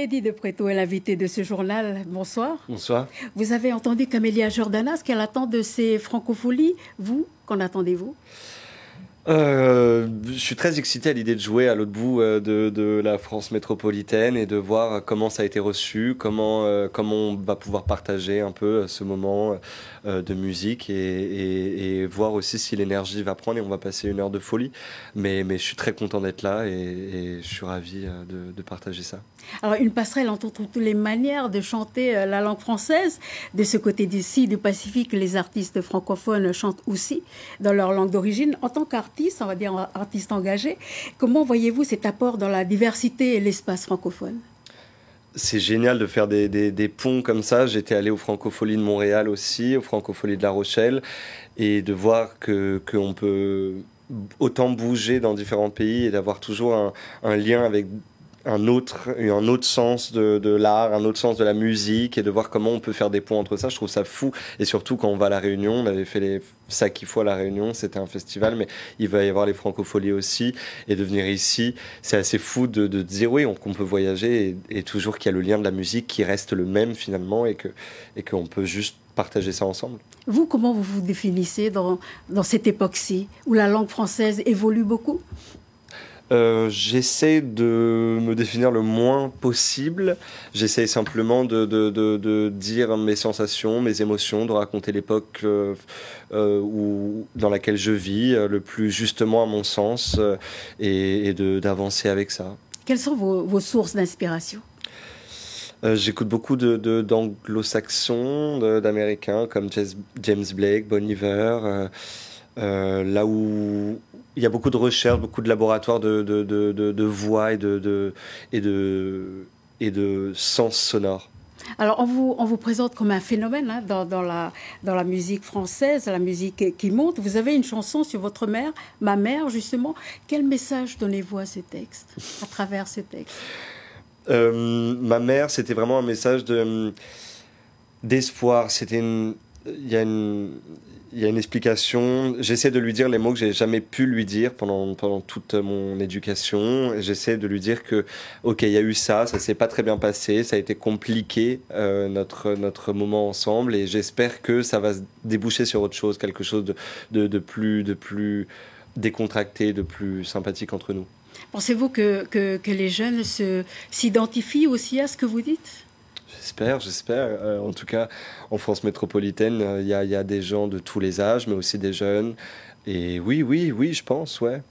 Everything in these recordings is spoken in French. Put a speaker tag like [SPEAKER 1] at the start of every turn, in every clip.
[SPEAKER 1] Edith Preto est l'invitée de ce journal. Bonsoir. Bonsoir. Vous avez entendu Camélia Jordanas, qu'elle attend de ces francopholies. Vous, qu'en attendez-vous
[SPEAKER 2] euh, je suis très excité à l'idée de jouer à l'autre bout euh, de, la France métropolitaine et de voir comment ça a été reçu, comment, euh, comment on va pouvoir partager un peu ce moment de musique et, voir aussi si l'énergie va prendre et on va passer une heure de folie. Mais, mais je suis très content d'être là et, je suis ravi de, de, partager ça.
[SPEAKER 1] Alors une passerelle entre toutes les manières de chanter la langue française. De ce côté d'ici, du Pacifique, les artistes francophones chantent aussi dans leur langue d'origine. En tant qu'artiste, on va dire artistes engagés. Comment voyez-vous cet apport dans la diversité et l'espace francophone
[SPEAKER 2] c'est génial de faire des, ponts comme ça. J'étais allé aux Francopholies de Montréal aussi, aux Francopholies de La Rochelle, et de voir qu'on peut autant bouger dans différents pays et d'avoir toujours un lien avec un autre, un autre sens de, l'art, un autre sens de la musique et de voir comment on peut faire des ponts entre ça. Je trouve ça fou. Et surtout quand on va à La Réunion, on avait fait les ça qu'il faut à La Réunion, c'était un festival, mais il va y avoir les francopholies aussi. Et de venir ici, c'est assez fou de, dire oui, qu'on peut voyager et, toujours qu'il y a le lien de la musique qui reste le même finalement et que et qu'on peut juste partager ça ensemble.
[SPEAKER 1] Vous, comment vous vous définissez dans cette époque-ci où la langue française évolue beaucoup
[SPEAKER 2] euh, j'essaie de me définir le moins possible. J'essaie simplement de, dire mes sensations, mes émotions, de raconter l'époque euh, euh, dans laquelle je vis le plus justement à mon sens et, d'avancer avec ça.
[SPEAKER 1] Quelles sont vos, sources d'inspiration
[SPEAKER 2] j'écoute beaucoup d'anglo-saxons, d'américains comme James Blake, Bon Iver. là où, il y a beaucoup de recherches, beaucoup de laboratoires de, de, de, voix et de, et, de, et de sens sonore.
[SPEAKER 1] Alors, on vous, on vous présente comme un phénomène hein, dans, dans, la, dans la musique française, la musique qui monte. Vous avez une chanson sur votre mère, ma mère, justement. Quel message donnez-vous à ces textes à travers ces textes
[SPEAKER 2] euh, Ma mère, c'était vraiment un message de, d'espoir. C'était une il y a une, il y a une explication. J'essaie de lui dire les mots que j'ai jamais pu lui dire pendant, pendant toute mon éducation. J'essaie de lui dire que, ok, il y a eu ça, ça s'est pas très bien passé, ça a été compliqué euh, notre, notre moment ensemble, et j'espère que ça va déboucher sur autre chose, quelque chose de, de, plus de plus décontracté, de plus sympathique entre nous.
[SPEAKER 1] Pensez-vous que, que, que les jeunes s'identifient aussi à ce que vous dites
[SPEAKER 2] J'espère, j'espère. Euh, en tout cas, en France métropolitaine, euh, il y, a, des gens de tous les âges, mais aussi des jeunes. Et oui, oui, oui, je pense, ouais.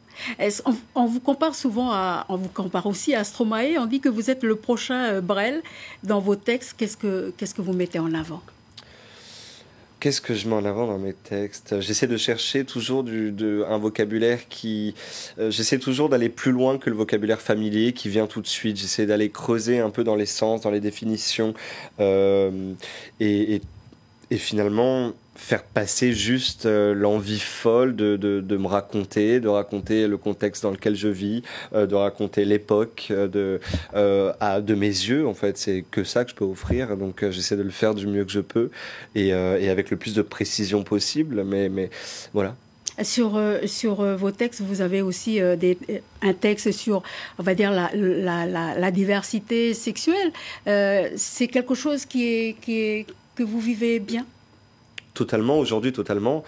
[SPEAKER 1] On, vous compare souvent à, on vous compare aussi à Stromae. On dit que vous êtes le prochain euh, Brel dans vos textes. qu'est-ce que vous mettez en avant
[SPEAKER 2] Qu'est-ce que je m'en en dans mes textes J'essaie de chercher toujours du, de, un vocabulaire qui... Euh, j'essaie toujours d'aller plus loin que le vocabulaire familier qui vient tout de suite. J'essaie d'aller creuser un peu dans les sens, dans les définitions. Euh, et, et et finalement faire passer juste euh, l'envie folle de, de, de, me raconter, de raconter le contexte dans lequel je vis, euh, de raconter l'époque euh, de, à, de mes yeux. En fait, c'est que ça que je peux offrir. Donc, j'essaie de le faire du mieux que je peux et, et, avec le plus de précision possible. Mais, mais voilà.
[SPEAKER 1] Sur, sur vos textes, vous avez aussi des, un texte sur, on va dire, la, la, la, diversité sexuelle. c'est quelque chose qui est, qui est que vous vivez bien
[SPEAKER 2] Totalement, aujourd'hui totalement.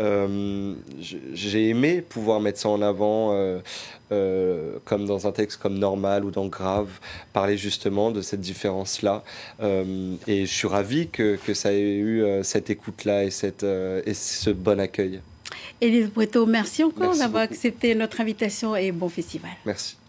[SPEAKER 2] Euh, j'ai aimé pouvoir mettre ça en avant, euh, euh, comme dans un texte comme Normal ou dans Grave, parler justement de cette différence-là. et je suis ravi que, que ça ait eu cette écoute-là et, cette, et ce bon accueil.
[SPEAKER 1] Élise breto merci encore d'avoir accepté notre invitation et bon festival.
[SPEAKER 2] Merci.